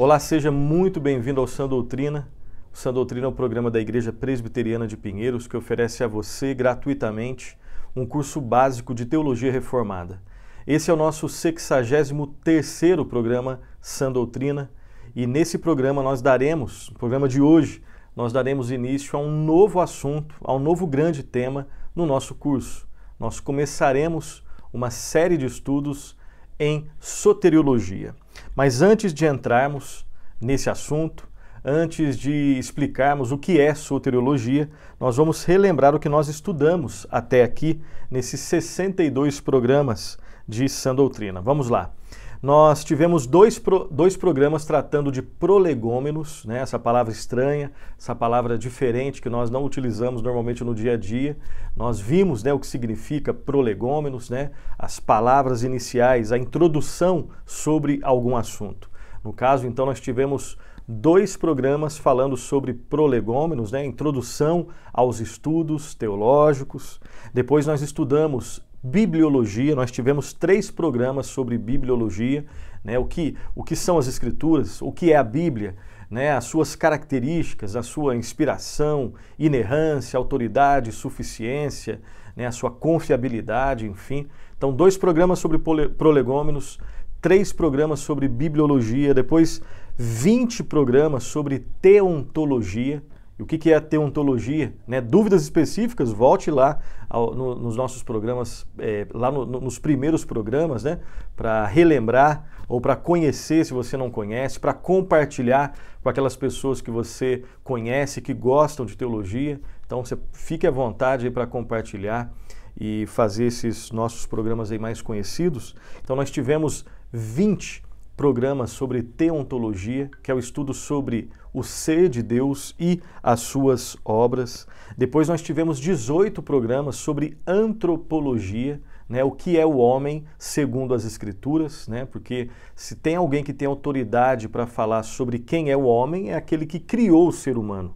Olá, seja muito bem-vindo ao Sã Doutrina. O Sã Doutrina é o um programa da Igreja Presbiteriana de Pinheiros que oferece a você gratuitamente um curso básico de teologia reformada. Esse é o nosso 63 programa Sã Doutrina e nesse programa nós daremos, no programa de hoje, nós daremos início a um novo assunto, a um novo grande tema no nosso curso. Nós começaremos uma série de estudos em soteriologia. Mas antes de entrarmos nesse assunto, antes de explicarmos o que é soteriologia, nós vamos relembrar o que nós estudamos até aqui nesses 62 programas de Sã Doutrina. Vamos lá. Nós tivemos dois, pro, dois programas tratando de prolegômenos, né? essa palavra estranha, essa palavra diferente que nós não utilizamos normalmente no dia a dia. Nós vimos né, o que significa prolegômenos, né? as palavras iniciais, a introdução sobre algum assunto. No caso, então, nós tivemos dois programas falando sobre prolegômenos, né? introdução aos estudos teológicos. Depois nós estudamos bibliologia, nós tivemos três programas sobre bibliologia, né, o, que, o que são as escrituras, o que é a Bíblia, né, as suas características, a sua inspiração, inerrância, autoridade, suficiência, né, a sua confiabilidade, enfim. Então, dois programas sobre prolegômenos, três programas sobre bibliologia, depois 20 programas sobre teontologia, o que, é a teontologia, né? dúvidas específicas, volte lá ao, no, nos nossos programas, é, lá no, no, nos primeiros programas, né? para relembrar ou para conhecer se você não conhece, para compartilhar com aquelas pessoas que você conhece, que gostam de teologia. Então, você fique à vontade para compartilhar e fazer esses nossos programas aí mais conhecidos. Então, nós tivemos 20 programa sobre teontologia, que é o estudo sobre o ser de Deus e as suas obras. Depois nós tivemos 18 programas sobre antropologia, né, o que é o homem segundo as escrituras, né, porque se tem alguém que tem autoridade para falar sobre quem é o homem, é aquele que criou o ser humano.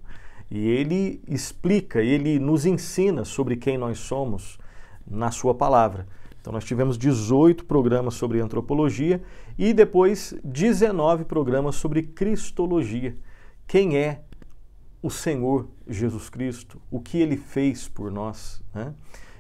E ele explica, ele nos ensina sobre quem nós somos na sua palavra. Então nós tivemos 18 programas sobre antropologia e depois 19 programas sobre cristologia. Quem é o Senhor Jesus Cristo? O que ele fez por nós? Né?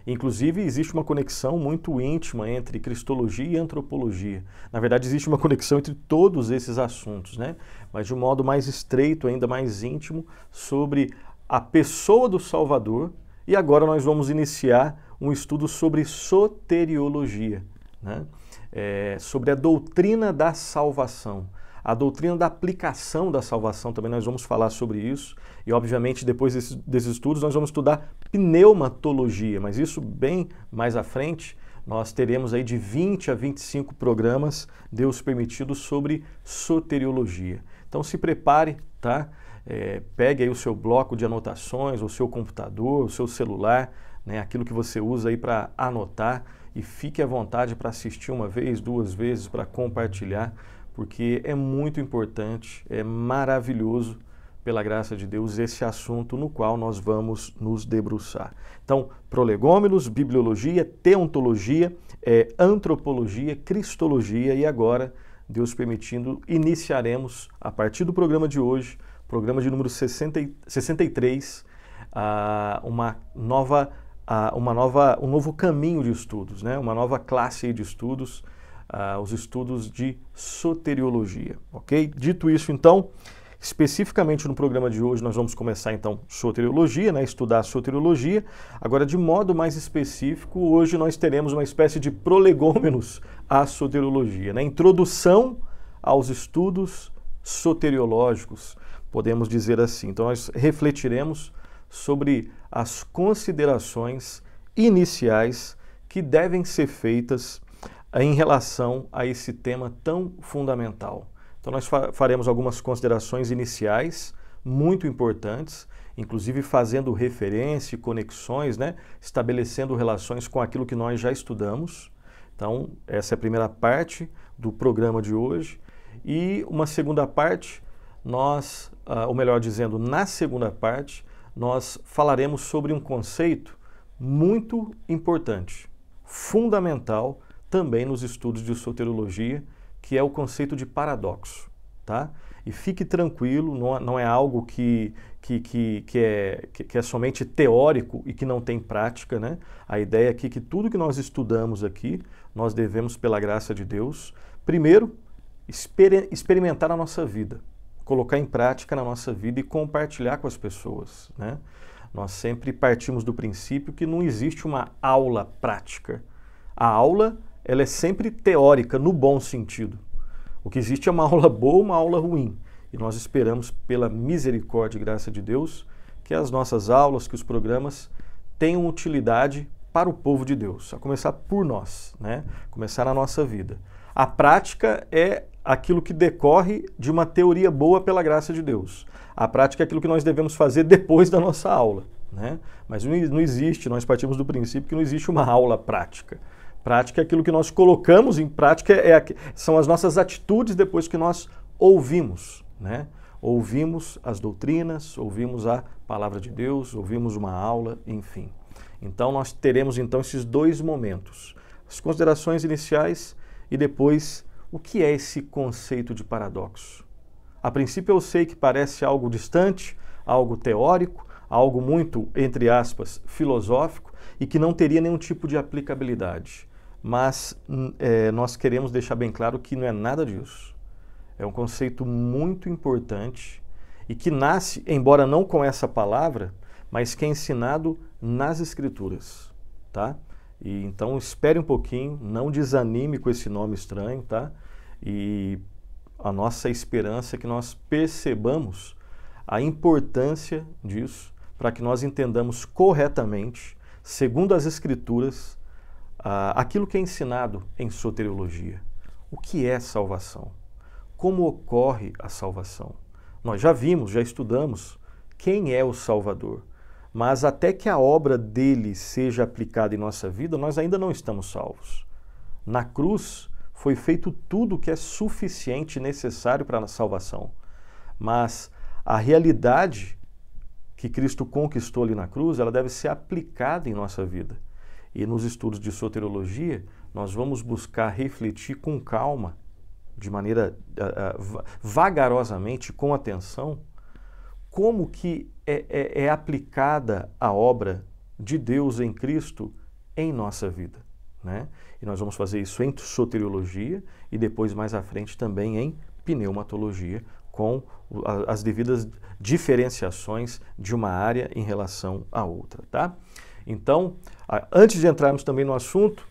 Inclusive, existe uma conexão muito íntima entre cristologia e antropologia. Na verdade, existe uma conexão entre todos esses assuntos, né? mas de um modo mais estreito, ainda mais íntimo, sobre a pessoa do Salvador. E agora nós vamos iniciar um estudo sobre soteriologia, né? é, sobre a doutrina da salvação, a doutrina da aplicação da salvação, também nós vamos falar sobre isso. E, obviamente, depois desses, desses estudos, nós vamos estudar pneumatologia, mas isso bem mais à frente. Nós teremos aí de 20 a 25 programas, Deus permitido, sobre soteriologia. Então se prepare, tá? É, pegue aí o seu bloco de anotações, o seu computador, o seu celular, né, aquilo que você usa aí para anotar e fique à vontade para assistir uma vez, duas vezes, para compartilhar, porque é muito importante, é maravilhoso, pela graça de Deus, esse assunto no qual nós vamos nos debruçar. Então, prolegômenos, bibliologia, teontologia, é, antropologia, cristologia e agora, Deus permitindo, iniciaremos a partir do programa de hoje, programa de número 60, 63, uh, uma nova uma nova, um novo caminho de estudos, né? uma nova classe de estudos, uh, os estudos de soteriologia. Ok? Dito isso, então, especificamente no programa de hoje, nós vamos começar então soteriologia, né? estudar soteriologia. Agora, de modo mais específico, hoje nós teremos uma espécie de prolegômenos à soteriologia, né? introdução aos estudos soteriológicos, podemos dizer assim. Então, nós refletiremos sobre as considerações iniciais que devem ser feitas eh, em relação a esse tema tão fundamental. Então, nós fa faremos algumas considerações iniciais muito importantes, inclusive fazendo referência e conexões, né? estabelecendo relações com aquilo que nós já estudamos. Então, essa é a primeira parte do programa de hoje. E uma segunda parte, nós, ah, ou melhor dizendo, na segunda parte, nós falaremos sobre um conceito muito importante, fundamental também nos estudos de soterologia, que é o conceito de paradoxo. Tá? E fique tranquilo, não, é, não é algo que, que, que, que, é, que, que é somente teórico e que não tem prática. Né? A ideia aqui é que tudo que nós estudamos aqui, nós devemos, pela graça de Deus, primeiro, experimentar a nossa vida colocar em prática na nossa vida e compartilhar com as pessoas. Né? Nós sempre partimos do princípio que não existe uma aula prática. A aula ela é sempre teórica, no bom sentido. O que existe é uma aula boa uma aula ruim. E nós esperamos, pela misericórdia e graça de Deus, que as nossas aulas, que os programas tenham utilidade para o povo de Deus, a começar por nós, né? começar na nossa vida. A prática é aquilo que decorre de uma teoria boa pela graça de Deus. A prática é aquilo que nós devemos fazer depois da nossa aula. Né? Mas não existe, nós partimos do princípio que não existe uma aula prática. Prática é aquilo que nós colocamos em prática, é, são as nossas atitudes depois que nós ouvimos. Né? Ouvimos as doutrinas, ouvimos a palavra de Deus, ouvimos uma aula, enfim. Então nós teremos então esses dois momentos. As considerações iniciais e depois o que é esse conceito de paradoxo? A princípio eu sei que parece algo distante, algo teórico, algo muito, entre aspas, filosófico e que não teria nenhum tipo de aplicabilidade. Mas hum, é, nós queremos deixar bem claro que não é nada disso. É um conceito muito importante e que nasce, embora não com essa palavra, mas que é ensinado nas escrituras, tá? E então espere um pouquinho, não desanime com esse nome estranho, tá? E a nossa esperança é que nós percebamos a importância disso para que nós entendamos corretamente, segundo as Escrituras, uh, aquilo que é ensinado em soteriologia. O que é salvação? Como ocorre a salvação? Nós já vimos, já estudamos quem é o Salvador, mas até que a obra dele seja aplicada em nossa vida, nós ainda não estamos salvos. Na cruz, foi feito tudo o que é suficiente e necessário para a salvação. Mas a realidade que Cristo conquistou ali na cruz, ela deve ser aplicada em nossa vida. E nos estudos de soteriologia, nós vamos buscar refletir com calma, de maneira uh, uh, vagarosamente, com atenção, como que é, é, é aplicada a obra de Deus em Cristo em nossa vida. Né? E nós vamos fazer isso em soteriologia e depois mais à frente também em pneumatologia, com as devidas diferenciações de uma área em relação à outra, tá? Então, antes de entrarmos também no assunto,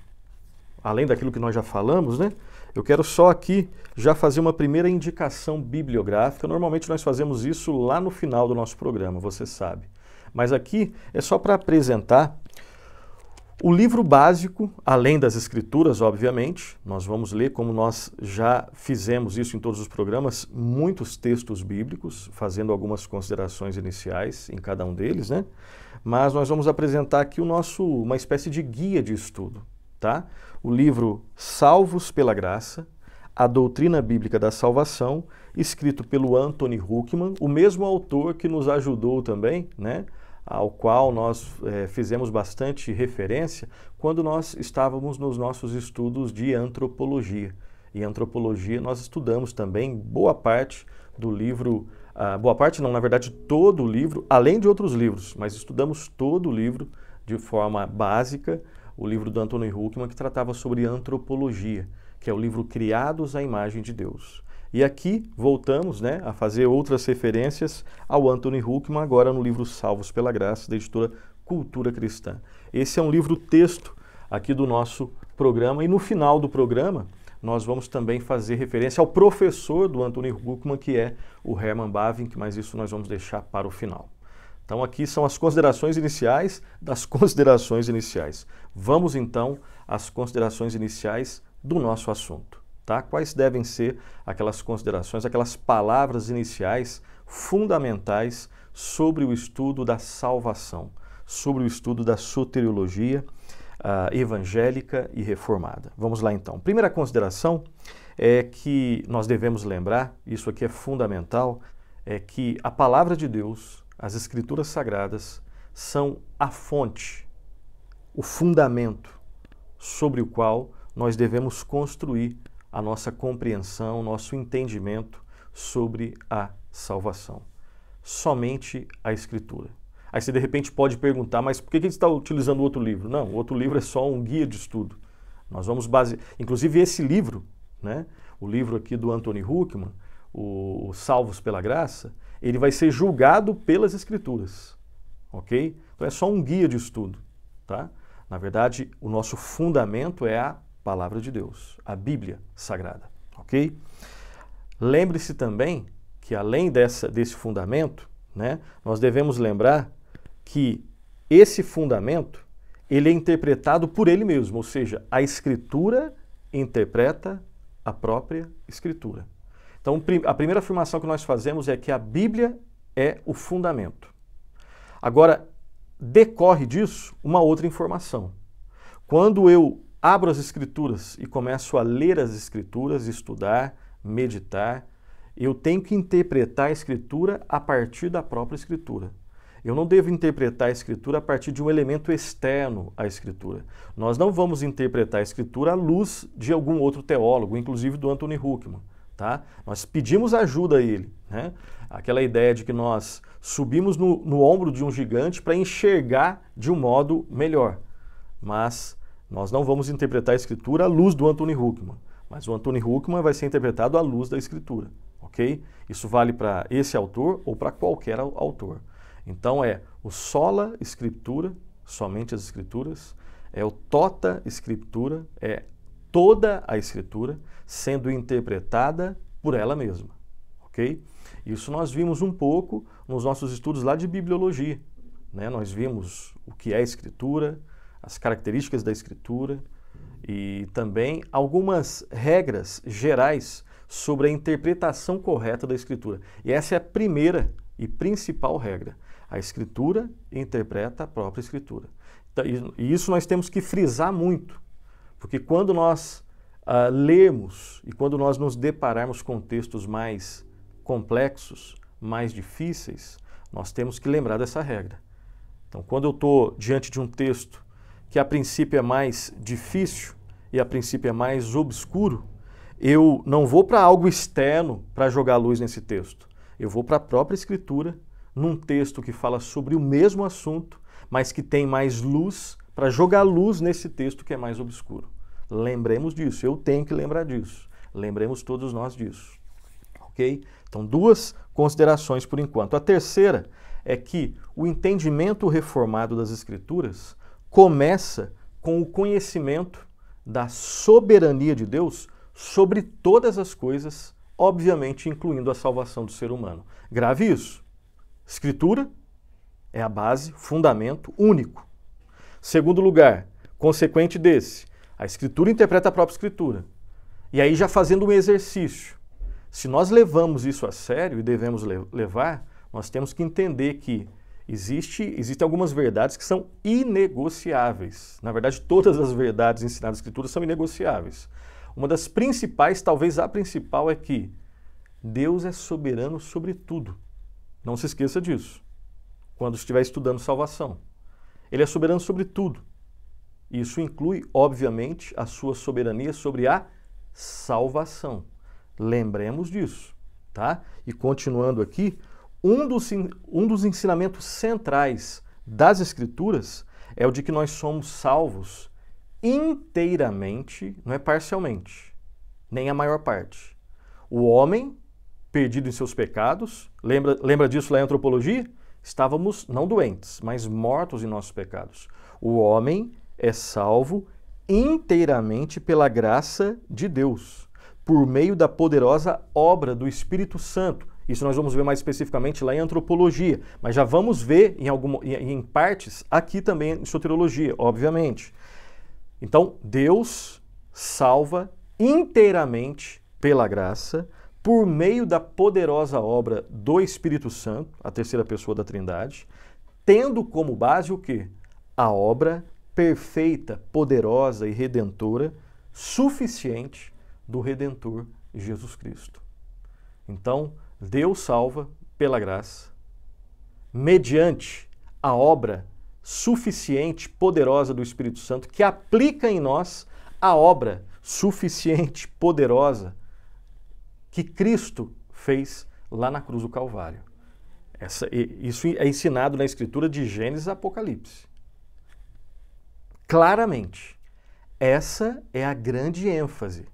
além daquilo que nós já falamos, né? Eu quero só aqui já fazer uma primeira indicação bibliográfica. Normalmente nós fazemos isso lá no final do nosso programa, você sabe. Mas aqui é só para apresentar o livro básico, além das escrituras, obviamente, nós vamos ler, como nós já fizemos isso em todos os programas, muitos textos bíblicos, fazendo algumas considerações iniciais em cada um deles, né? Mas nós vamos apresentar aqui o nosso, uma espécie de guia de estudo, tá? O livro Salvos pela Graça, a Doutrina Bíblica da Salvação, escrito pelo Anthony Huckman, o mesmo autor que nos ajudou também, né? ao qual nós eh, fizemos bastante referência quando nós estávamos nos nossos estudos de antropologia. E antropologia nós estudamos também boa parte do livro, ah, boa parte não, na verdade todo o livro, além de outros livros, mas estudamos todo o livro de forma básica, o livro do Anthony Huckman que tratava sobre antropologia, que é o livro Criados à Imagem de Deus. E aqui voltamos né, a fazer outras referências ao Anthony Huckman, agora no livro Salvos pela Graça, da editora Cultura Cristã. Esse é um livro-texto aqui do nosso programa, e no final do programa nós vamos também fazer referência ao professor do Anthony Huckman, que é o Herman Bavinck, mas isso nós vamos deixar para o final. Então aqui são as considerações iniciais das considerações iniciais. Vamos então às considerações iniciais do nosso assunto tá? Quais devem ser aquelas considerações, aquelas palavras iniciais fundamentais sobre o estudo da salvação, sobre o estudo da soteriologia uh, evangélica e reformada. Vamos lá então. Primeira consideração é que nós devemos lembrar, isso aqui é fundamental, é que a palavra de Deus, as escrituras sagradas, são a fonte, o fundamento sobre o qual nós devemos construir a nossa compreensão, nosso entendimento sobre a salvação. Somente a Escritura. Aí você de repente pode perguntar, mas por que, que está utilizando outro livro? Não, o outro livro é só um guia de estudo. Nós vamos base, Inclusive, esse livro, né? o livro aqui do Anthony Huckman, o Salvos pela Graça, ele vai ser julgado pelas Escrituras. Ok? Então é só um guia de estudo. Tá? Na verdade, o nosso fundamento é a palavra de Deus, a Bíblia Sagrada, ok? Lembre-se também que além dessa, desse fundamento, né, nós devemos lembrar que esse fundamento ele é interpretado por ele mesmo, ou seja, a Escritura interpreta a própria Escritura. Então, a primeira afirmação que nós fazemos é que a Bíblia é o fundamento. Agora, decorre disso uma outra informação. Quando eu abro as escrituras e começo a ler as escrituras, estudar, meditar, eu tenho que interpretar a escritura a partir da própria escritura. Eu não devo interpretar a escritura a partir de um elemento externo à escritura. Nós não vamos interpretar a escritura à luz de algum outro teólogo, inclusive do Anthony Huckman. Tá? Nós pedimos ajuda a ele. Né? Aquela ideia de que nós subimos no, no ombro de um gigante para enxergar de um modo melhor. Mas nós não vamos interpretar a escritura à luz do Anthony Huckman, mas o Anthony Huckman vai ser interpretado à luz da escritura, ok? Isso vale para esse autor ou para qualquer autor. Então é o sola escritura, somente as escrituras, é o tota escritura, é toda a escritura sendo interpretada por ela mesma, ok? Isso nós vimos um pouco nos nossos estudos lá de bibliologia, né? Nós vimos o que é escritura, as características da escritura e também algumas regras gerais sobre a interpretação correta da escritura. E essa é a primeira e principal regra. A escritura interpreta a própria escritura. Então, e isso nós temos que frisar muito, porque quando nós uh, lermos e quando nós nos depararmos com textos mais complexos, mais difíceis, nós temos que lembrar dessa regra. Então, quando eu estou diante de um texto que a princípio é mais difícil e a princípio é mais obscuro, eu não vou para algo externo para jogar luz nesse texto. Eu vou para a própria Escritura, num texto que fala sobre o mesmo assunto, mas que tem mais luz, para jogar luz nesse texto que é mais obscuro. Lembremos disso, eu tenho que lembrar disso. Lembremos todos nós disso. Ok? Então, duas considerações por enquanto. A terceira é que o entendimento reformado das Escrituras começa com o conhecimento da soberania de Deus sobre todas as coisas, obviamente incluindo a salvação do ser humano. Grave isso. Escritura é a base, fundamento único. Segundo lugar, consequente desse, a Escritura interpreta a própria Escritura. E aí, já fazendo um exercício, se nós levamos isso a sério e devemos levar, nós temos que entender que existe, existem algumas verdades que são inegociáveis. Na verdade, todas as verdades ensinadas na Escritura são inegociáveis. Uma das principais, talvez a principal, é que Deus é soberano sobre tudo. Não se esqueça disso. Quando estiver estudando salvação, Ele é soberano sobre tudo. Isso inclui, obviamente, a sua soberania sobre a salvação. Lembremos disso, tá? E continuando aqui, um dos, um dos ensinamentos centrais das Escrituras é o de que nós somos salvos inteiramente, não é parcialmente, nem a maior parte. O homem, perdido em seus pecados, lembra, lembra disso lá em antropologia? Estávamos não doentes, mas mortos em nossos pecados. O homem é salvo inteiramente pela graça de Deus, por meio da poderosa obra do Espírito Santo, isso nós vamos ver mais especificamente lá em antropologia, mas já vamos ver em, algum, em, em partes aqui também em soteriologia, obviamente. Então, Deus salva inteiramente pela graça, por meio da poderosa obra do Espírito Santo, a terceira pessoa da Trindade, tendo como base o que? A obra perfeita, poderosa e redentora, suficiente do Redentor Jesus Cristo. Então, Deus salva pela graça, mediante a obra suficiente, poderosa do Espírito Santo, que aplica em nós a obra suficiente, poderosa que Cristo fez lá na cruz do Calvário. Essa, isso é ensinado na Escritura de Gênesis e Apocalipse. Claramente, essa é a grande ênfase.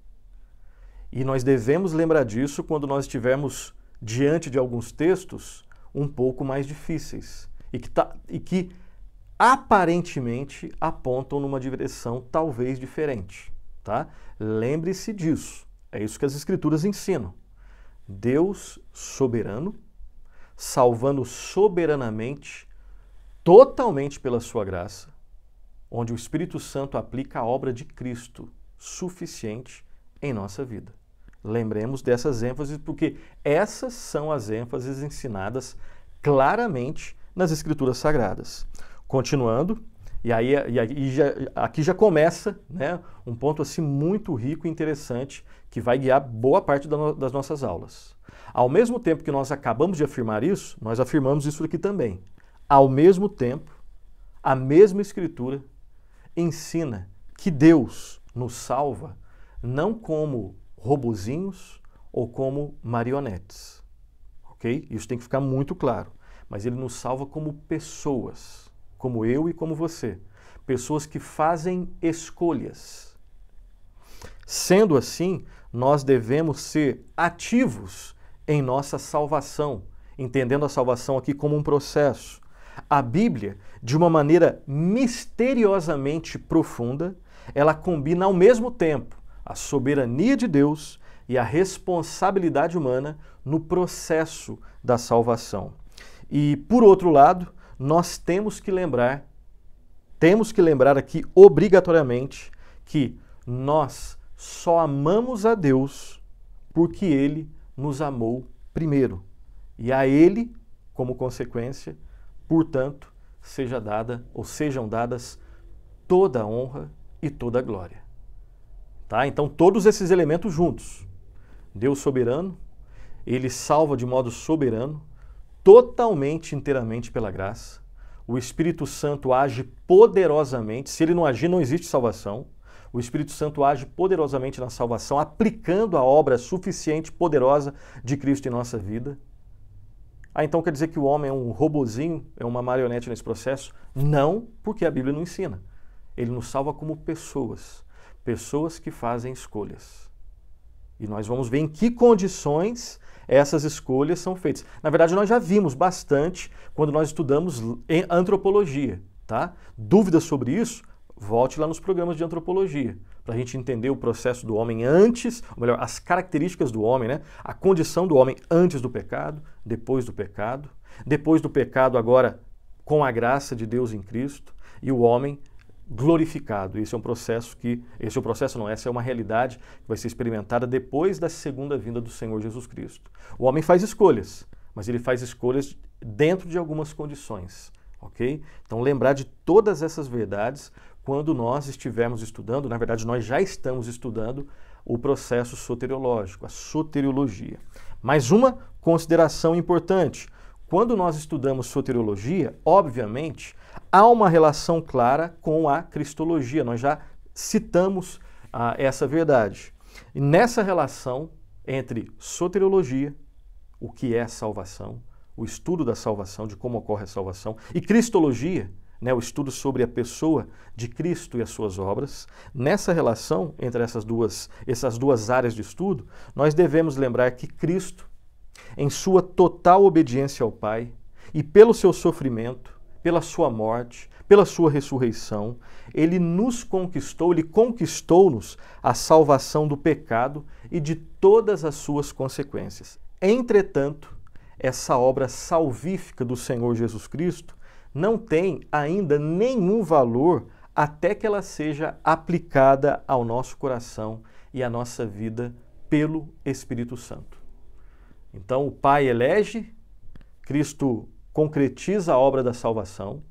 E nós devemos lembrar disso quando nós estivermos diante de alguns textos um pouco mais difíceis e que, tá, e que aparentemente apontam numa direção talvez diferente. Tá? Lembre-se disso. É isso que as Escrituras ensinam. Deus soberano, salvando soberanamente, totalmente pela sua graça, onde o Espírito Santo aplica a obra de Cristo suficiente em nossa vida. Lembremos dessas ênfases, porque essas são as ênfases ensinadas claramente nas Escrituras Sagradas. Continuando, e aí, e aí já, aqui já começa né, um ponto assim muito rico e interessante que vai guiar boa parte da no, das nossas aulas. Ao mesmo tempo que nós acabamos de afirmar isso, nós afirmamos isso aqui também. Ao mesmo tempo, a mesma Escritura ensina que Deus nos salva não como robozinhos ou como marionetes. Ok? Isso tem que ficar muito claro. Mas ele nos salva como pessoas, como eu e como você. Pessoas que fazem escolhas. Sendo assim, nós devemos ser ativos em nossa salvação, entendendo a salvação aqui como um processo. A Bíblia, de uma maneira misteriosamente profunda, ela combina ao mesmo tempo a soberania de Deus e a responsabilidade humana no processo da salvação. E por outro lado, nós temos que lembrar, temos que lembrar aqui obrigatoriamente que nós só amamos a Deus porque ele nos amou primeiro. E a ele, como consequência, portanto, seja dada ou sejam dadas toda a honra e toda a glória. Tá? Então, todos esses elementos juntos. Deus soberano, ele salva de modo soberano, totalmente, inteiramente pela graça. O Espírito Santo age poderosamente. Se ele não agir, não existe salvação. O Espírito Santo age poderosamente na salvação, aplicando a obra suficiente, poderosa de Cristo em nossa vida. Ah, então quer dizer que o homem é um robozinho, é uma marionete nesse processo? Não, porque a Bíblia não ensina. Ele nos salva como pessoas pessoas que fazem escolhas. E nós vamos ver em que condições essas escolhas são feitas. Na verdade, nós já vimos bastante quando nós estudamos em antropologia, tá? Dúvidas sobre isso? Volte lá nos programas de antropologia, para a gente entender o processo do homem antes, ou melhor, as características do homem, né? A condição do homem antes do pecado, depois do pecado, depois do pecado agora com a graça de Deus em Cristo, e o homem glorificado. Esse é um processo que, esse é um processo não, essa é uma realidade que vai ser experimentada depois da segunda vinda do Senhor Jesus Cristo. O homem faz escolhas, mas ele faz escolhas dentro de algumas condições, OK? Então lembrar de todas essas verdades quando nós estivermos estudando, na verdade nós já estamos estudando o processo soteriológico, a soteriologia. Mais uma consideração importante. Quando nós estudamos soteriologia, obviamente, há uma relação clara com a cristologia. Nós já citamos ah, essa verdade. E nessa relação entre soteriologia, o que é salvação, o estudo da salvação, de como ocorre a salvação, e cristologia, né, o estudo sobre a pessoa de Cristo e as suas obras. Nessa relação entre essas duas, essas duas áreas de estudo, nós devemos lembrar que Cristo em sua total obediência ao Pai, e pelo seu sofrimento, pela sua morte, pela sua ressurreição, ele nos conquistou, ele conquistou-nos a salvação do pecado e de todas as suas consequências. Entretanto, essa obra salvífica do Senhor Jesus Cristo não tem ainda nenhum valor até que ela seja aplicada ao nosso coração e à nossa vida pelo Espírito Santo. Então o Pai elege, Cristo concretiza a obra da salvação,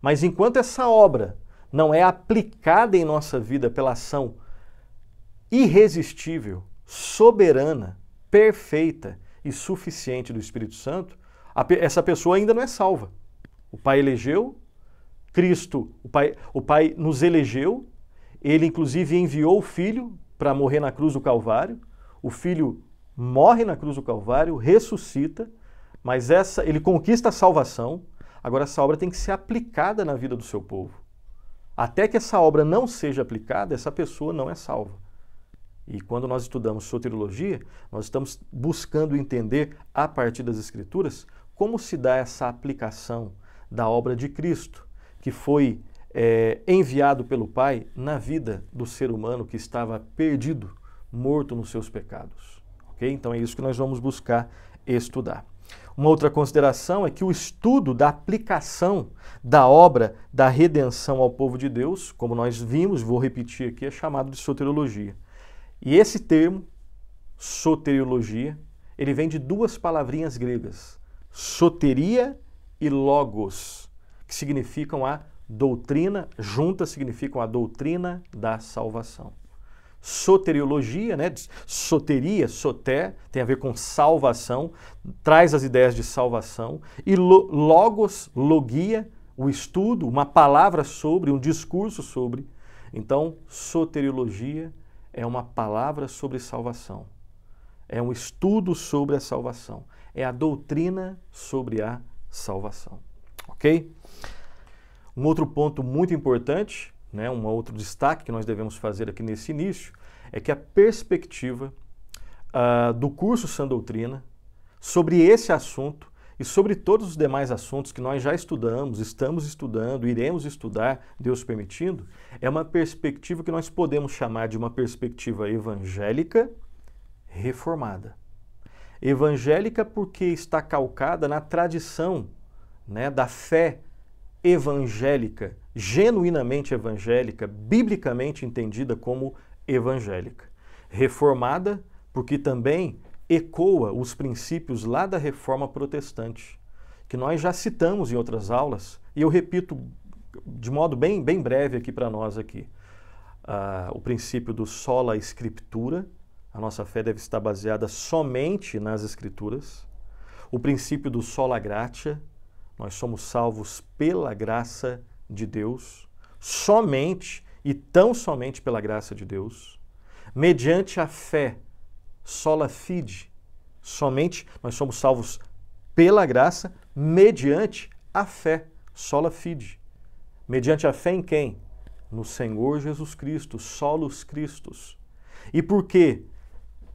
mas enquanto essa obra não é aplicada em nossa vida pela ação irresistível, soberana, perfeita e suficiente do Espírito Santo, essa pessoa ainda não é salva. O Pai elegeu, Cristo, o Pai, o pai nos elegeu, ele inclusive enviou o Filho para morrer na cruz do Calvário, o Filho morre na cruz do Calvário, ressuscita, mas essa ele conquista a salvação. Agora essa obra tem que ser aplicada na vida do seu povo. Até que essa obra não seja aplicada, essa pessoa não é salva. E quando nós estudamos soteriologia, nós estamos buscando entender a partir das escrituras como se dá essa aplicação da obra de Cristo, que foi é, enviado pelo Pai na vida do ser humano que estava perdido, morto nos seus pecados. Então é isso que nós vamos buscar estudar. Uma outra consideração é que o estudo da aplicação da obra da redenção ao povo de Deus, como nós vimos, vou repetir aqui, é chamado de soteriologia. E esse termo, soteriologia, ele vem de duas palavrinhas gregas, soteria e logos, que significam a doutrina, juntas significam a doutrina da salvação soteriologia, né? Soteria, soté, tem a ver com salvação, traz as ideias de salvação. E lo, logos, logia, o estudo, uma palavra sobre, um discurso sobre. Então, soteriologia é uma palavra sobre salvação. É um estudo sobre a salvação. É a doutrina sobre a salvação. Ok? Um outro ponto muito importante né, um outro destaque que nós devemos fazer aqui nesse início é que a perspectiva uh, do curso Sã Doutrina sobre esse assunto e sobre todos os demais assuntos que nós já estudamos, estamos estudando, iremos estudar, Deus permitindo, é uma perspectiva que nós podemos chamar de uma perspectiva evangélica reformada. Evangélica porque está calcada na tradição né, da fé evangélica, genuinamente evangélica, biblicamente entendida como evangélica. Reformada, porque também ecoa os princípios lá da reforma protestante, que nós já citamos em outras aulas, e eu repito de modo bem, bem breve aqui para nós aqui. Uh, o princípio do sola escritura, a nossa fé deve estar baseada somente nas escrituras. O princípio do sola gratia, nós somos salvos pela graça de Deus, somente e tão somente pela graça de Deus, mediante a fé, sola fide. Somente nós somos salvos pela graça, mediante a fé, sola fide. Mediante a fé em quem? No Senhor Jesus Cristo, solos Cristos. E por quê?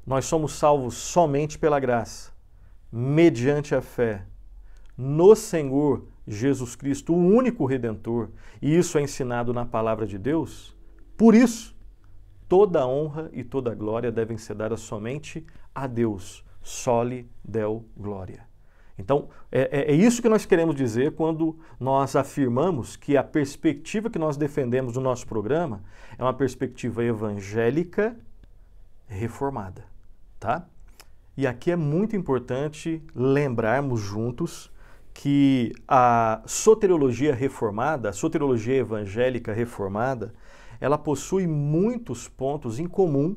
Nós somos salvos somente pela graça, mediante a fé, no Senhor Jesus Cristo, o único redentor, e isso é ensinado na palavra de Deus, por isso toda honra e toda glória devem ser dadas somente a Deus. Soli del Glória. Então, é, é, é, isso que nós queremos dizer quando nós afirmamos que a perspectiva que nós defendemos no nosso programa é uma perspectiva evangélica reformada, tá? E aqui é muito importante lembrarmos juntos que a soteriologia reformada, a soteriologia evangélica reformada, ela possui muitos pontos em comum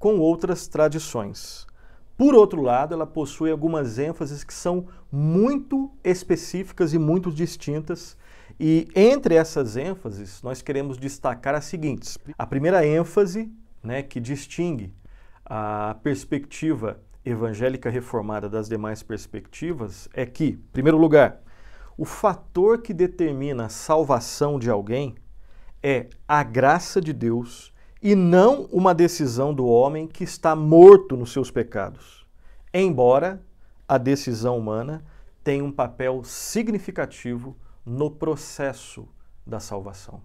com outras tradições. Por outro lado, ela possui algumas ênfases que são muito específicas e muito distintas. E entre essas ênfases, nós queremos destacar as seguintes. A primeira ênfase, né, que distingue a perspectiva evangélica reformada das demais perspectivas é que, em primeiro lugar, o fator que determina a salvação de alguém é a graça de Deus e não uma decisão do homem que está morto nos seus pecados. Embora a decisão humana tenha um papel significativo no processo da salvação.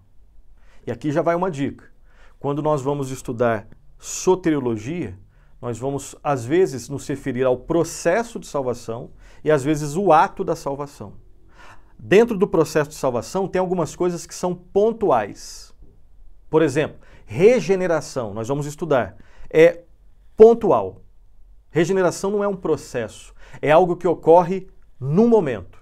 E aqui já vai uma dica. Quando nós vamos estudar soteriologia, nós vamos, às vezes, nos referir ao processo de salvação e, às vezes, o ato da salvação. Dentro do processo de salvação, tem algumas coisas que são pontuais. Por exemplo, regeneração, nós vamos estudar, é pontual. Regeneração não é um processo, é algo que ocorre no momento.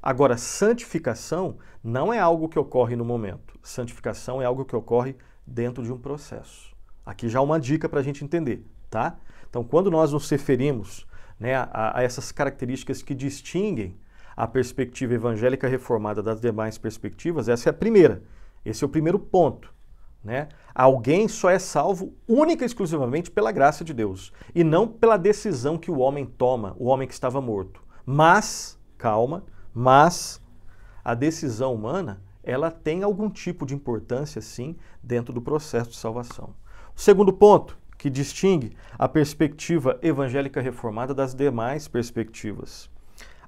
Agora, santificação não é algo que ocorre no momento. Santificação é algo que ocorre dentro de um processo. Aqui já uma dica para a gente entender, tá? Então, quando nós nos referimos né, a, a, essas características que distinguem a perspectiva evangélica reformada das demais perspectivas, essa é a primeira. Esse é o primeiro ponto. Né? Alguém só é salvo única e exclusivamente pela graça de Deus e não pela decisão que o homem toma, o homem que estava morto. Mas, calma, mas a decisão humana ela tem algum tipo de importância, sim, dentro do processo de salvação. O segundo ponto que distingue a perspectiva evangélica reformada das demais perspectivas.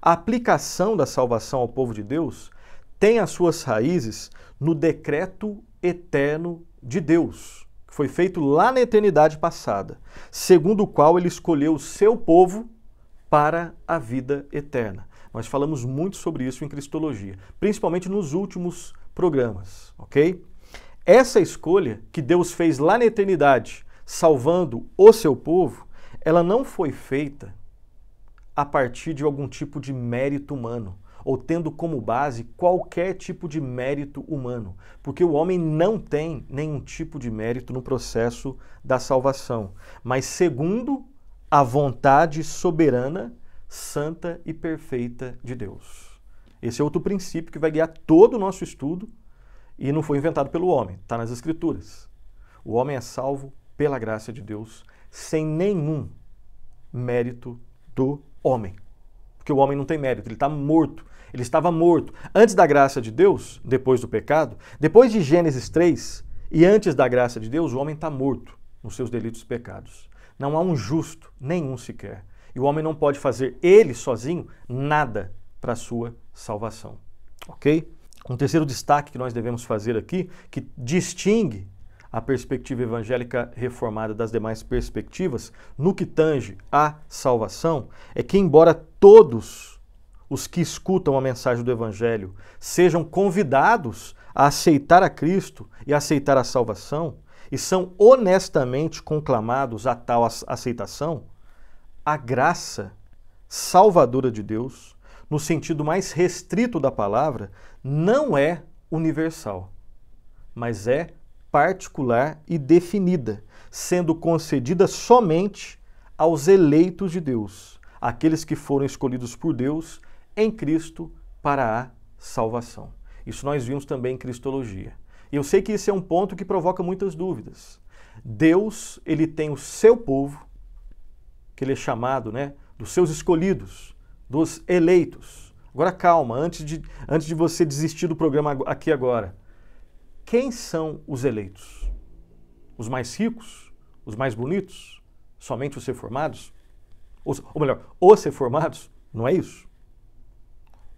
A aplicação da salvação ao povo de Deus tem as suas raízes no decreto eterno de Deus, que foi feito lá na eternidade passada, segundo o qual ele escolheu o seu povo para a vida eterna. Nós falamos muito sobre isso em Cristologia, principalmente nos últimos programas, ok? Essa escolha que Deus fez lá na eternidade, salvando o seu povo, ela não foi feita a partir de algum tipo de mérito humano ou tendo como base qualquer tipo de mérito humano, porque o homem não tem nenhum tipo de mérito no processo da salvação, mas segundo a vontade soberana, santa e perfeita de Deus. Esse é outro princípio que vai guiar todo o nosso estudo e não foi inventado pelo homem, está nas Escrituras. O homem é salvo pela graça de Deus, sem nenhum mérito do homem. Porque o homem não tem mérito, ele está morto. Ele estava morto. Antes da graça de Deus, depois do pecado, depois de Gênesis 3 e antes da graça de Deus, o homem está morto nos seus delitos e pecados. Não há um justo, nenhum sequer. E o homem não pode fazer ele sozinho nada para a sua salvação. Ok? Um terceiro destaque que nós devemos fazer aqui, que distingue a perspectiva evangélica reformada das demais perspectivas, no que tange à salvação, é que, embora todos os que escutam a mensagem do Evangelho sejam convidados a aceitar a Cristo e a aceitar a salvação, e são honestamente conclamados a tal aceitação, a graça salvadora de Deus no sentido mais restrito da palavra, não é universal, mas é particular e definida, sendo concedida somente aos eleitos de Deus, aqueles que foram escolhidos por Deus em Cristo para a salvação. Isso nós vimos também em Cristologia. E eu sei que esse é um ponto que provoca muitas dúvidas. Deus, ele tem o seu povo, que ele é chamado, né, dos seus escolhidos, dos eleitos. Agora calma, antes de, antes de você desistir do programa aqui agora. Quem são os eleitos? Os mais ricos? Os mais bonitos? Somente os reformados? Ou, ou melhor, os reformados? Não é isso?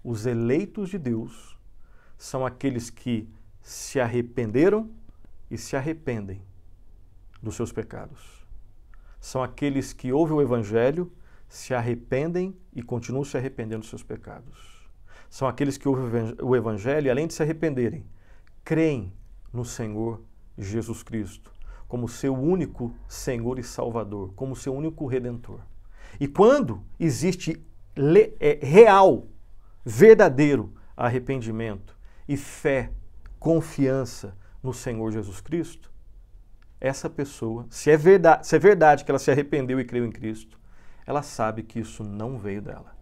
Os eleitos de Deus são aqueles que se arrependeram e se arrependem dos seus pecados. São aqueles que ouvem o Evangelho se arrependem e continuam se arrependendo dos seus pecados. São aqueles que ouvem o Evangelho, e, além de se arrependerem, creem no Senhor Jesus Cristo como seu único Senhor e Salvador, como seu único Redentor. E quando existe é, real, verdadeiro arrependimento e fé, confiança no Senhor Jesus Cristo, essa pessoa, se é verdade, se é verdade que ela se arrependeu e creu em Cristo, ela sabe que isso não veio dela.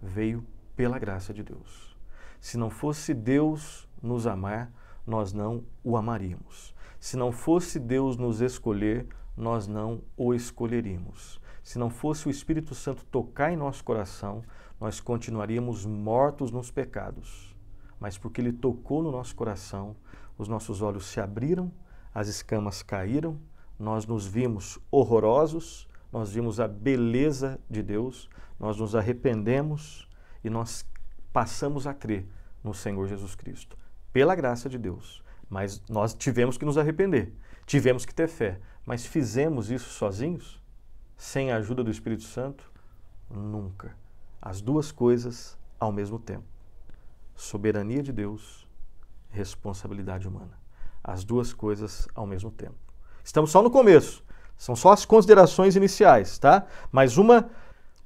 Veio pela graça de Deus. Se não fosse Deus nos amar, nós não o amaríamos. Se não fosse Deus nos escolher, nós não o escolheríamos. Se não fosse o Espírito Santo tocar em nosso coração, nós continuaríamos mortos nos pecados. Mas porque ele tocou no nosso coração, os nossos olhos se abriram, as escamas caíram, nós nos vimos horrorosos, nós vimos a beleza de Deus, nós nos arrependemos e nós passamos a crer no Senhor Jesus Cristo, pela graça de Deus. Mas nós tivemos que nos arrepender, tivemos que ter fé, mas fizemos isso sozinhos? Sem a ajuda do Espírito Santo? Nunca. As duas coisas ao mesmo tempo. Soberania de Deus, responsabilidade humana. As duas coisas ao mesmo tempo. Estamos só no começo. São só as considerações iniciais, tá? Mas uma,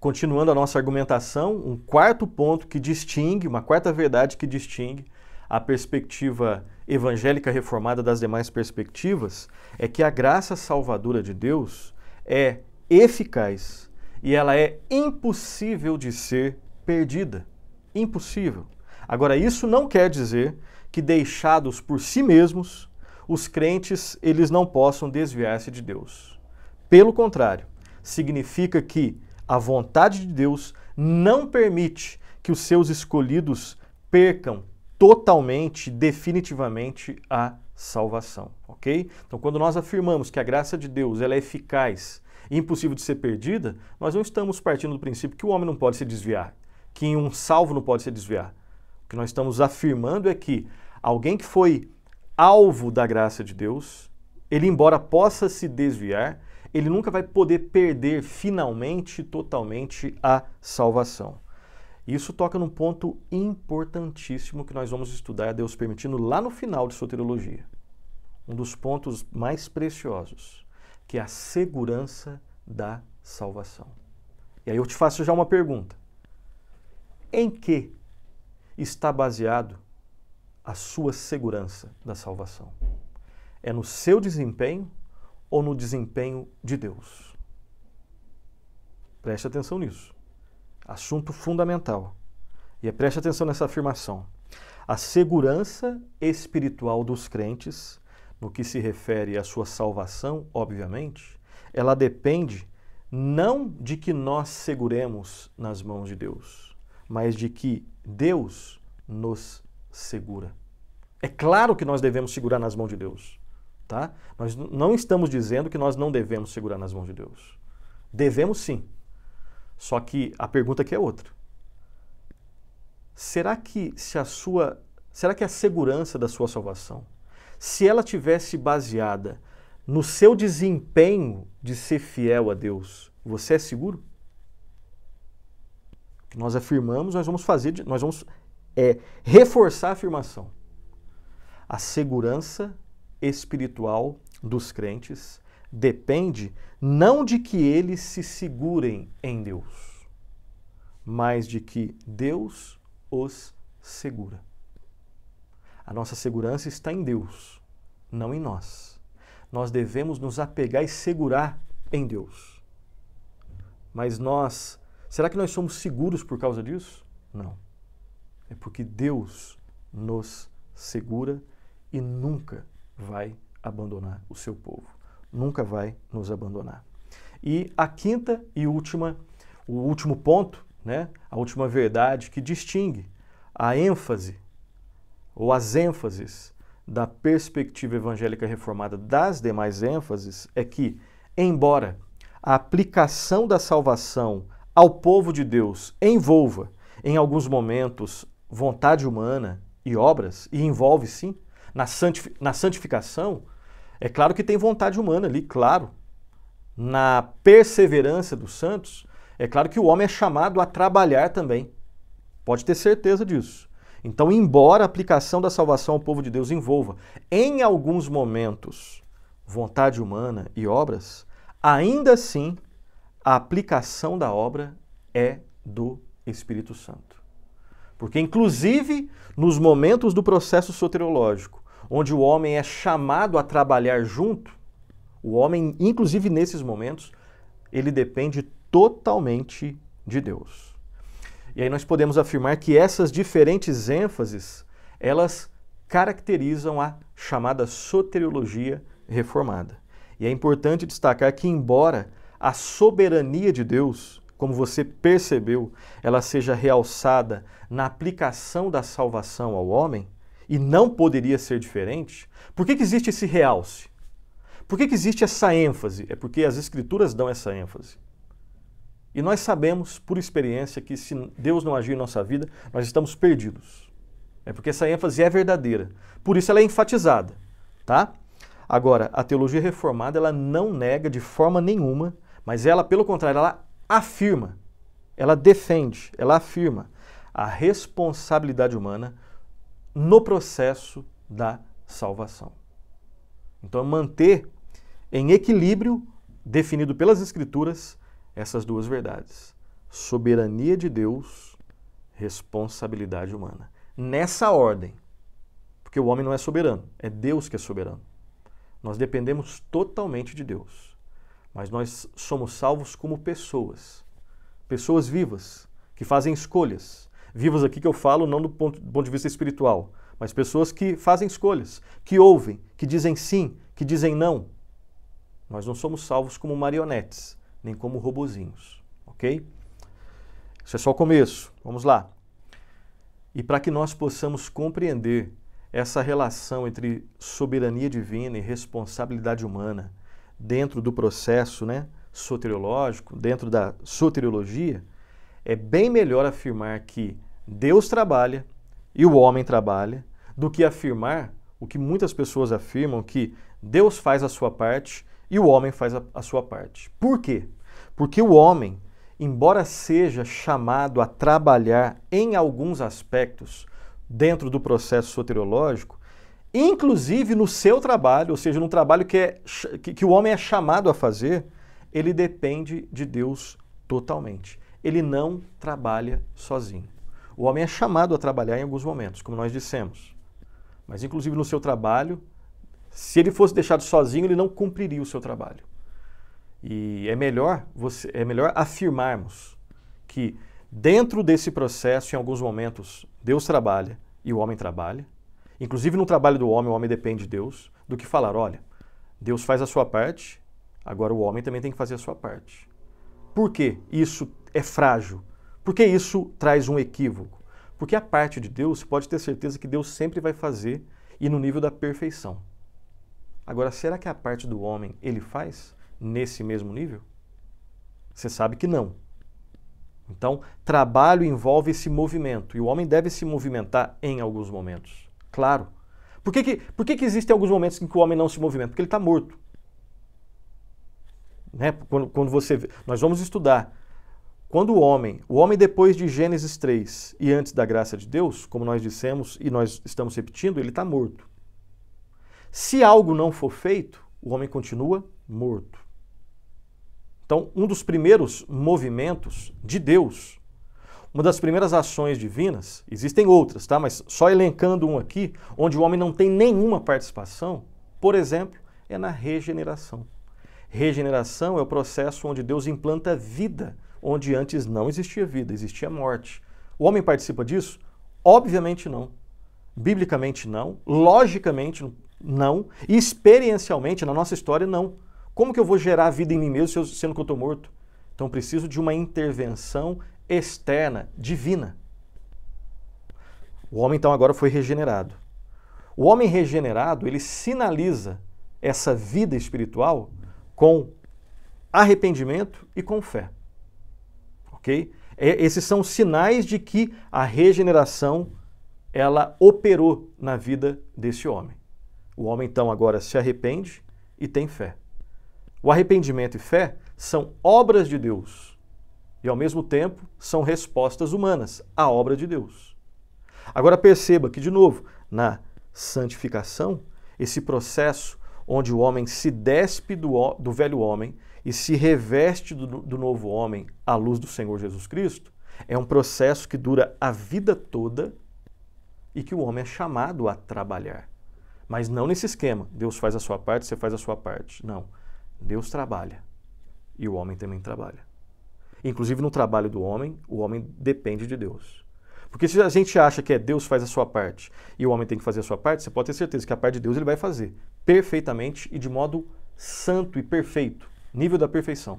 continuando a nossa argumentação, um quarto ponto que distingue, uma quarta verdade que distingue a perspectiva evangélica reformada das demais perspectivas é que a graça salvadora de Deus é eficaz e ela é impossível de ser perdida. Impossível. Agora isso não quer dizer que deixados por si mesmos, os crentes eles não possam desviar-se de Deus. Pelo contrário, significa que a vontade de Deus não permite que os seus escolhidos percam totalmente, definitivamente a salvação, ok? Então, quando nós afirmamos que a graça de Deus ela é eficaz e impossível de ser perdida, nós não estamos partindo do princípio que o homem não pode se desviar, que um salvo não pode se desviar. O que nós estamos afirmando é que alguém que foi alvo da graça de Deus, ele, embora possa se desviar, ele nunca vai poder perder finalmente, totalmente a salvação. Isso toca num ponto importantíssimo que nós vamos estudar, Deus permitindo, lá no final de soteriologia. Um dos pontos mais preciosos, que é a segurança da salvação. E aí eu te faço já uma pergunta. Em que está baseado a sua segurança da salvação? É no seu desempenho ou no desempenho de Deus? Preste atenção nisso. Assunto fundamental. E é preste atenção nessa afirmação. A segurança espiritual dos crentes, no que se refere à sua salvação, obviamente, ela depende não de que nós seguremos nas mãos de Deus, mas de que Deus nos segura. É claro que nós devemos segurar nas mãos de Deus. Tá? Nós não estamos dizendo que nós não devemos segurar nas mãos de Deus. Devemos sim. Só que a pergunta aqui é outra. Será que se a sua, será que a segurança da sua salvação, se ela tivesse baseada no seu desempenho de ser fiel a Deus, você é seguro? nós afirmamos, nós vamos fazer, nós vamos é, reforçar a afirmação. A segurança espiritual dos crentes depende não de que eles se segurem em Deus, mas de que Deus os segura. A nossa segurança está em Deus, não em nós. Nós devemos nos apegar e segurar em Deus. Mas nós, será que nós somos seguros por causa disso? Não. É porque Deus nos segura e nunca vai abandonar o seu povo. Nunca vai nos abandonar. E a quinta e última, o último ponto, né, a última verdade que distingue a ênfase ou as ênfases da perspectiva evangélica reformada das demais ênfases é que, embora a aplicação da salvação ao povo de Deus envolva, em alguns momentos, vontade humana e obras, e envolve sim, na, na santificação, é claro que tem vontade humana ali, claro. Na perseverança dos santos, é claro que o homem é chamado a trabalhar também. Pode ter certeza disso. Então, embora a aplicação da salvação ao povo de Deus envolva, em alguns momentos, vontade humana e obras, ainda assim, a aplicação da obra é do Espírito Santo. Porque, inclusive, nos momentos do processo soteriológico, onde o homem é chamado a trabalhar junto, o homem, inclusive nesses momentos, ele depende totalmente de Deus. E aí nós podemos afirmar que essas diferentes ênfases, elas caracterizam a chamada soteriologia reformada. E é importante destacar que embora a soberania de Deus, como você percebeu, ela seja realçada na aplicação da salvação ao homem, e não poderia ser diferente, por que, que existe esse realce? Por que, que existe essa ênfase? É porque as Escrituras dão essa ênfase. E nós sabemos, por experiência, que se Deus não agir em nossa vida, nós estamos perdidos. É porque essa ênfase é verdadeira. Por isso ela é enfatizada, tá? Agora, a teologia reformada, ela não nega de forma nenhuma, mas ela, pelo contrário, ela afirma, ela defende, ela afirma a responsabilidade humana no processo da salvação. Então, é manter em equilíbrio, definido pelas Escrituras, essas duas verdades: soberania de Deus, responsabilidade humana. Nessa ordem, porque o homem não é soberano, é Deus que é soberano. Nós dependemos totalmente de Deus, mas nós somos salvos como pessoas, pessoas vivas, que fazem escolhas Vivas aqui que eu falo não do ponto, do ponto de vista espiritual, mas pessoas que fazem escolhas, que ouvem, que dizem sim, que dizem não. Nós não somos salvos como marionetes, nem como robozinhos, ok? Isso é só o começo. Vamos lá. E para que nós possamos compreender essa relação entre soberania divina e responsabilidade humana dentro do processo né, soteriológico, dentro da soteriologia, é bem melhor afirmar que Deus trabalha e o homem trabalha, do que afirmar o que muitas pessoas afirmam que Deus faz a sua parte e o homem faz a, a sua parte. Por quê? Porque o homem, embora seja chamado a trabalhar em alguns aspectos dentro do processo soteriológico, inclusive no seu trabalho, ou seja, no trabalho que, é, que, que o homem é chamado a fazer, ele depende de Deus totalmente. Ele não trabalha sozinho. O homem é chamado a trabalhar em alguns momentos, como nós dissemos. Mas, inclusive, no seu trabalho, se ele fosse deixado sozinho, ele não cumpriria o seu trabalho. E é melhor, você, é melhor afirmarmos que, dentro desse processo, em alguns momentos, Deus trabalha e o homem trabalha. Inclusive, no trabalho do homem, o homem depende de Deus, do que falar: olha, Deus faz a sua parte, agora o homem também tem que fazer a sua parte. Por que isso é frágil? Porque isso traz um equívoco? Porque a parte de Deus, pode ter certeza que Deus sempre vai fazer e no nível da perfeição. Agora, será que a parte do homem ele faz nesse mesmo nível? Você sabe que não. Então, trabalho envolve esse movimento e o homem deve se movimentar em alguns momentos. Claro. Por que, que, por que, que existem alguns momentos em que o homem não se movimenta? Porque ele está morto. Né? Quando, quando você. Nós vamos estudar quando o homem, o homem depois de Gênesis 3 e antes da graça de Deus, como nós dissemos e nós estamos repetindo, ele está morto. Se algo não for feito, o homem continua morto. Então, um dos primeiros movimentos de Deus, uma das primeiras ações divinas, existem outras, tá? Mas só elencando um aqui, onde o homem não tem nenhuma participação, por exemplo, é na regeneração. Regeneração é o processo onde Deus implanta vida onde antes não existia vida, existia morte. O homem participa disso? Obviamente não. Biblicamente não, logicamente não, e experiencialmente na nossa história não. Como que eu vou gerar vida em mim mesmo sendo que eu estou morto? Então preciso de uma intervenção externa, divina. O homem então agora foi regenerado. O homem regenerado, ele sinaliza essa vida espiritual com arrependimento e com fé ok? É, esses são sinais de que a regeneração ela operou na vida desse homem. O homem então agora se arrepende e tem fé. O arrependimento e fé são obras de Deus e ao mesmo tempo são respostas humanas à obra de Deus. Agora perceba que de novo, na santificação, esse processo onde o homem se despe do, do velho homem e se reveste do, do novo homem à luz do Senhor Jesus Cristo, é um processo que dura a vida toda e que o homem é chamado a trabalhar. Mas não nesse esquema, Deus faz a sua parte, você faz a sua parte. Não. Deus trabalha e o homem também trabalha. Inclusive no trabalho do homem, o homem depende de Deus. Porque se a gente acha que é Deus faz a sua parte e o homem tem que fazer a sua parte, você pode ter certeza que a parte de Deus ele vai fazer perfeitamente e de modo santo e perfeito nível da perfeição.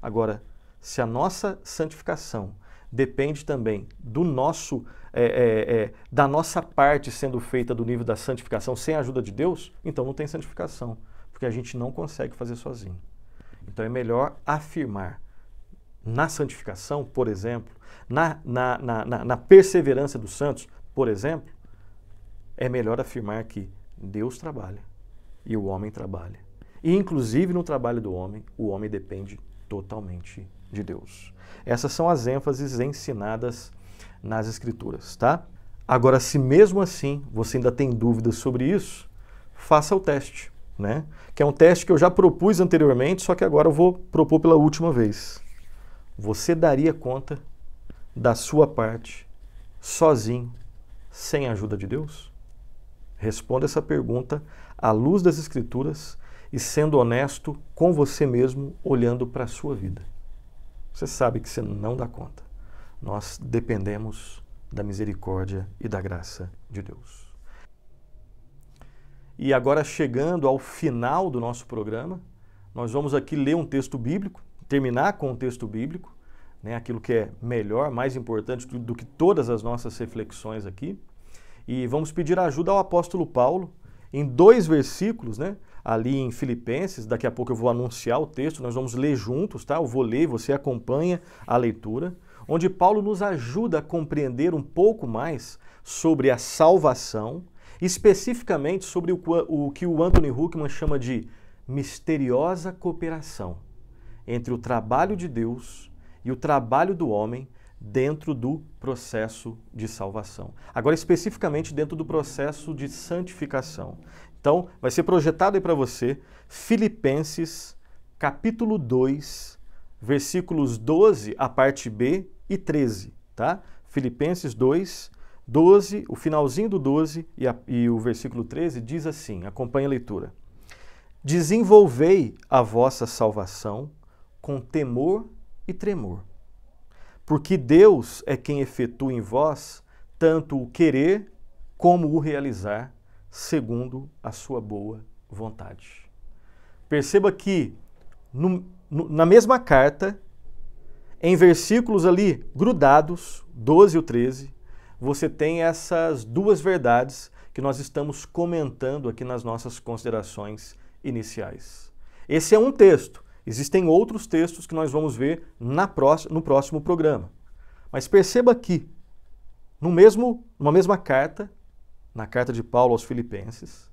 Agora, se a nossa santificação depende também do nosso é, é, é, da nossa parte sendo feita do nível da santificação sem a ajuda de Deus, então não tem santificação, porque a gente não consegue fazer sozinho. Então é melhor afirmar na santificação, por exemplo, na, na, na, na perseverança dos santos, por exemplo, é melhor afirmar que Deus trabalha e o homem trabalha. E, inclusive, no trabalho do homem, o homem depende totalmente de Deus. Essas são as ênfases ensinadas nas Escrituras, tá? Agora, se mesmo assim você ainda tem dúvidas sobre isso, faça o teste, né? Que é um teste que eu já propus anteriormente, só que agora eu vou propor pela última vez. Você daria conta da sua parte sozinho, sem a ajuda de Deus? Responda essa pergunta à luz das Escrituras e sendo honesto com você mesmo, olhando para a sua vida. Você sabe que você não dá conta. Nós dependemos da misericórdia e da graça de Deus. E agora, chegando ao final do nosso programa, nós vamos aqui ler um texto bíblico, terminar com um texto bíblico, né, aquilo que é melhor, mais importante do, do que todas as nossas reflexões aqui. E vamos pedir ajuda ao apóstolo Paulo, em dois versículos, né, ali em Filipenses. Daqui a pouco eu vou anunciar o texto, nós vamos ler juntos, tá? Eu vou ler, você acompanha a leitura, onde Paulo nos ajuda a compreender um pouco mais sobre a salvação, especificamente sobre o, que o Anthony Huckman chama de misteriosa cooperação entre o trabalho de Deus e o trabalho do homem dentro do processo de salvação. Agora, especificamente dentro do processo de santificação. Então, vai ser projetado aí para você Filipenses, capítulo 2, versículos 12, a parte B, e 13, tá? Filipenses 2, 12, o finalzinho do 12 e, a, e o versículo 13 diz assim, acompanhe a leitura. Desenvolvei a vossa salvação com temor e tremor, porque Deus é quem efetua em vós tanto o querer como o realizar segundo a sua boa vontade. Perceba que no, no, na mesma carta, em versículos ali grudados, 12 e 13, você tem essas duas verdades que nós estamos comentando aqui nas nossas considerações iniciais. Esse é um texto. Existem outros textos que nós vamos ver próxima, no próximo programa. Mas perceba aqui, no mesmo, numa mesma carta, na carta de Paulo aos Filipenses,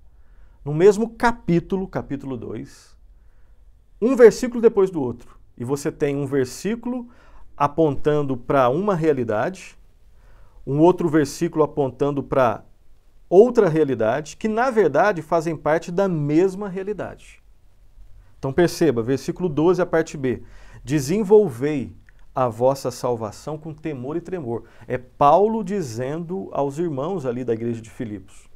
no mesmo capítulo, capítulo 2, um versículo depois do outro. E você tem um versículo apontando para uma realidade, um outro versículo apontando para outra realidade, que na verdade fazem parte da mesma realidade. Então perceba, versículo 12, a parte B. Desenvolvei a vossa salvação com temor e tremor. É Paulo dizendo aos irmãos ali da igreja de Filipos.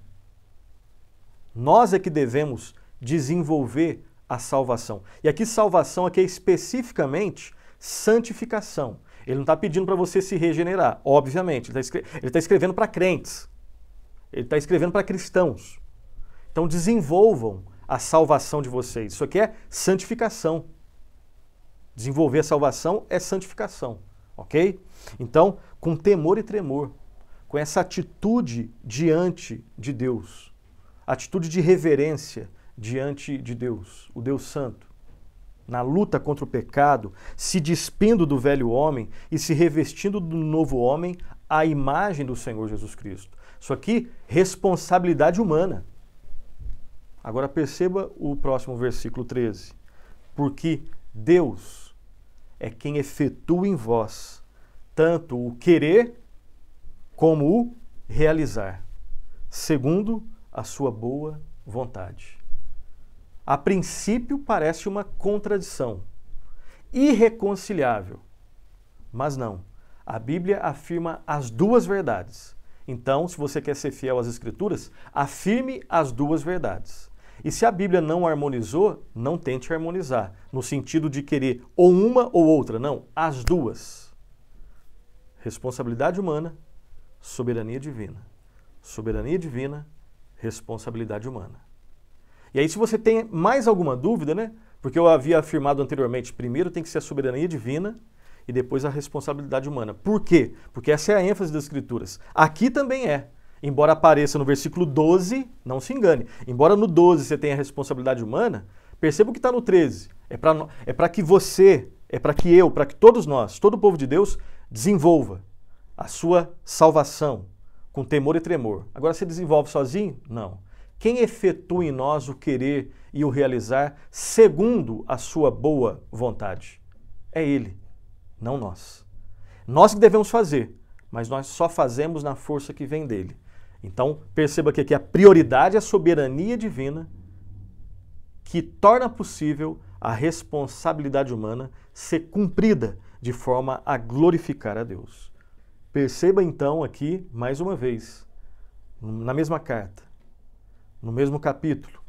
Nós é que devemos desenvolver a salvação. E aqui salvação aqui é especificamente santificação. Ele não está pedindo para você se regenerar, obviamente. Ele está escre tá escrevendo para crentes. Ele está escrevendo para cristãos. Então desenvolvam a salvação de vocês. Isso aqui é santificação. Desenvolver a salvação é santificação, ok? Então, com temor e tremor, com essa atitude diante de Deus, atitude de reverência diante de Deus, o Deus Santo, na luta contra o pecado, se despindo do velho homem e se revestindo do novo homem, à imagem do Senhor Jesus Cristo. Isso aqui, responsabilidade humana. Agora perceba o próximo versículo 13. Porque Deus é quem efetua em vós tanto o querer como o realizar, segundo a sua boa vontade. A princípio parece uma contradição irreconciliável, mas não. A Bíblia afirma as duas verdades. Então, se você quer ser fiel às Escrituras, afirme as duas verdades. E se a Bíblia não harmonizou, não tente harmonizar, no sentido de querer ou uma ou outra, não, as duas. Responsabilidade humana, soberania divina. Soberania divina, responsabilidade humana. E aí, se você tem mais alguma dúvida, né? Porque eu havia afirmado anteriormente, primeiro tem que ser a soberania divina e depois a responsabilidade humana. Por quê? Porque essa é a ênfase das Escrituras. Aqui também é. Embora apareça no versículo 12, não se engane. Embora no 12 você tenha a responsabilidade humana, perceba o que está no 13. É para é que você, é para que eu, para que todos nós, todo o povo de Deus, desenvolva a sua salvação com temor e tremor. Agora você desenvolve sozinho? Não. Quem efetua em nós o querer e o realizar segundo a sua boa vontade? É Ele, não nós. Nós que devemos fazer, mas nós só fazemos na força que vem dele. Então, perceba que aqui a prioridade é a soberania divina que torna possível a responsabilidade humana ser cumprida de forma a glorificar a Deus. Perceba então aqui, mais uma vez, na mesma carta, no mesmo capítulo,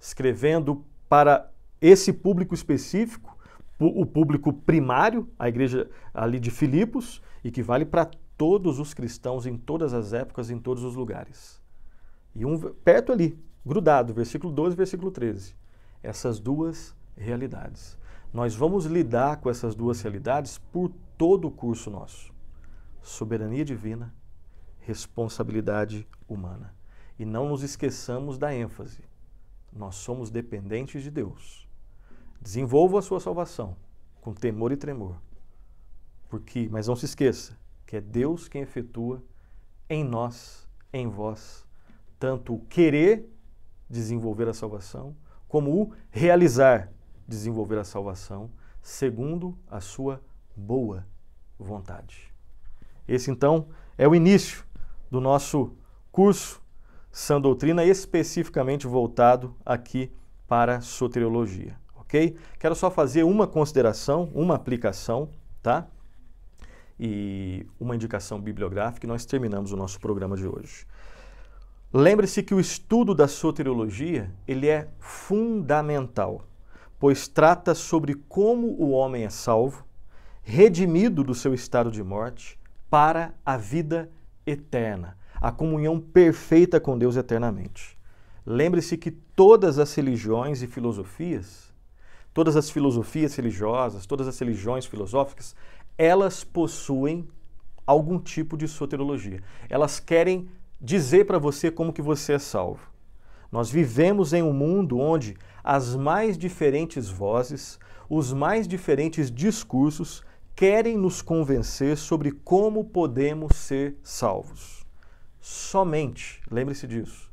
escrevendo para esse público específico, o público primário, a igreja ali de Filipos, e que vale para todos os cristãos em todas as épocas, em todos os lugares. E um perto ali, grudado, versículo 12 versículo 13. Essas duas realidades. Nós vamos lidar com essas duas realidades por todo o curso nosso. Soberania divina, responsabilidade humana. E não nos esqueçamos da ênfase. Nós somos dependentes de Deus. Desenvolva a sua salvação com temor e tremor. Porque, mas não se esqueça, que é Deus quem efetua em nós, em vós, tanto o querer desenvolver a salvação, como o realizar desenvolver a salvação, segundo a sua boa vontade. Esse então é o início do nosso curso Sã Doutrina, especificamente voltado aqui para soteriologia, ok? Quero só fazer uma consideração, uma aplicação, tá? e uma indicação bibliográfica, nós terminamos o nosso programa de hoje. Lembre-se que o estudo da soteriologia ele é fundamental, pois trata sobre como o homem é salvo, redimido do seu estado de morte para a vida eterna, a comunhão perfeita com Deus eternamente. Lembre-se que todas as religiões e filosofias, todas as filosofias religiosas, todas as religiões filosóficas, elas possuem algum tipo de soterologia. Elas querem dizer para você como que você é salvo. Nós vivemos em um mundo onde as mais diferentes vozes, os mais diferentes discursos querem nos convencer sobre como podemos ser salvos. Somente, lembre-se disso,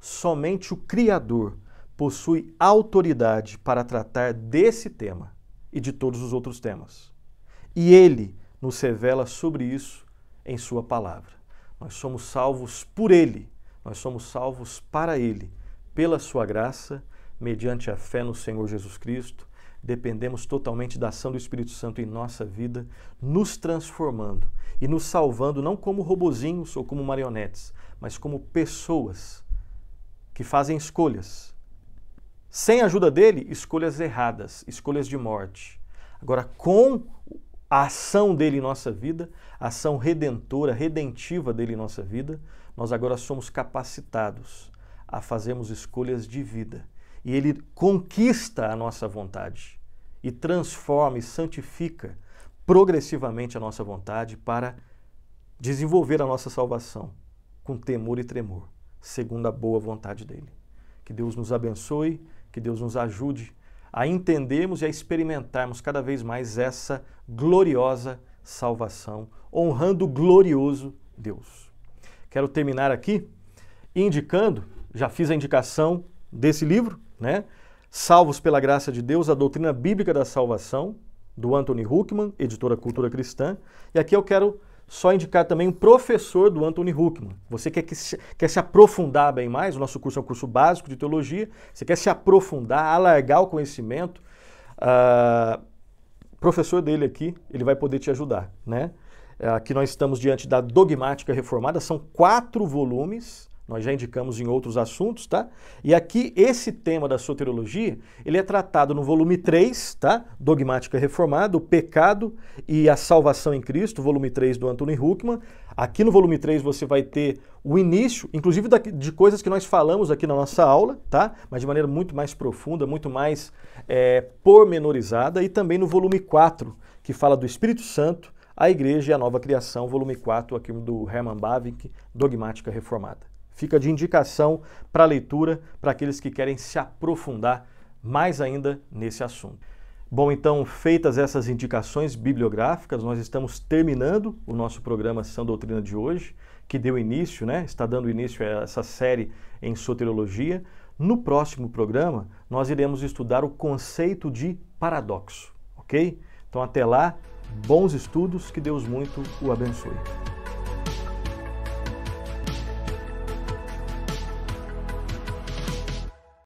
somente o Criador possui autoridade para tratar desse tema e de todos os outros temas e Ele nos revela sobre isso em Sua palavra. Nós somos salvos por Ele, nós somos salvos para Ele, pela Sua graça, mediante a fé no Senhor Jesus Cristo. Dependemos totalmente da ação do Espírito Santo em nossa vida, nos transformando e nos salvando não como robozinhos ou como marionetes, mas como pessoas que fazem escolhas. Sem a ajuda dele, escolhas erradas, escolhas de morte. Agora, com a ação dele em nossa vida, a ação redentora, redentiva dele em nossa vida, nós agora somos capacitados a fazermos escolhas de vida. E ele conquista a nossa vontade e transforma e santifica progressivamente a nossa vontade para desenvolver a nossa salvação com temor e tremor, segundo a boa vontade dele. Que Deus nos abençoe, que Deus nos ajude a entendermos e a experimentarmos cada vez mais essa gloriosa salvação, honrando o glorioso Deus. Quero terminar aqui indicando, já fiz a indicação desse livro, né? Salvos pela Graça de Deus, a Doutrina Bíblica da Salvação, do Anthony Huckman, editora Cultura Cristã. E aqui eu quero só indicar também um professor do Anthony Huckman. Você quer, que se, quer se aprofundar bem mais, o nosso curso é um curso básico de teologia, você quer se aprofundar, alargar o conhecimento, uh, professor dele aqui, ele vai poder te ajudar, né? É, aqui nós estamos diante da Dogmática Reformada, são quatro volumes, nós já indicamos em outros assuntos, tá? E aqui esse tema da soteriologia, ele é tratado no volume 3, tá? Dogmática Reformada, o pecado e a salvação em Cristo, volume 3 do Anthony Huckman. Aqui no volume 3 você vai ter o início, inclusive de coisas que nós falamos aqui na nossa aula, tá? Mas de maneira muito mais profunda, muito mais é, pormenorizada. E também no volume 4, que fala do Espírito Santo, a Igreja e a Nova Criação, volume 4, aqui do Herman Bavinck, Dogmática Reformada. Fica de indicação para leitura para aqueles que querem se aprofundar mais ainda nesse assunto. Bom, então, feitas essas indicações bibliográficas, nós estamos terminando o nosso programa Sã Doutrina de hoje, que deu início, né? Está dando início a essa série em soteriologia. No próximo programa, nós iremos estudar o conceito de paradoxo, ok? Então, até lá, bons estudos, que Deus muito o abençoe.